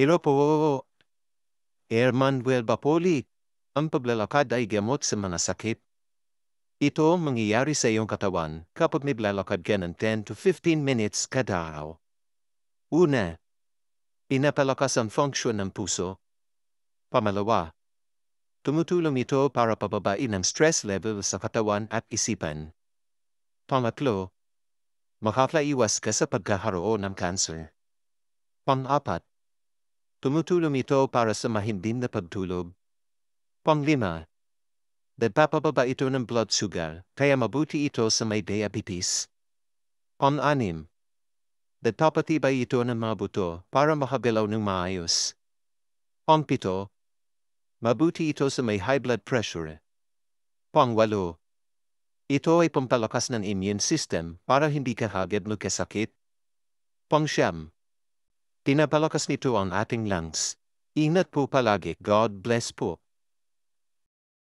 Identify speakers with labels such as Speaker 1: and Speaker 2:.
Speaker 1: Hello po, Airman Well Bapoli. Ang paglalakad ay gamot sa mga sakit. Ito ang mangyayari sa iyong katawan kapag blalakad ka ng 10 to 15 minutes kada araw. Una, pinapalakas ang function ng puso. Pamalawa, tumutulong ito para pababain ang stress level sa katawan at isipan. Pangatlo, makakaiwas ka sa pagkakaroon ng cancer. Pang-apat, Tumutulong ito para sa mahimbing na pagtulog. Panglima, nagpapababa ito ng blood sugar, kaya mabuti ito sa may diabetes. Pang-anim, nagpapatibay ito ng mga buto para makabilaw ng maayos. pang mabuti ito sa may high blood pressure. Pangwalo, ito ay pampalakas ng immune system para hindi ka hagad magkasakit. Pang-siyam, Pinapalakas nito ang ating lungs. Ingat po palagi. God bless po.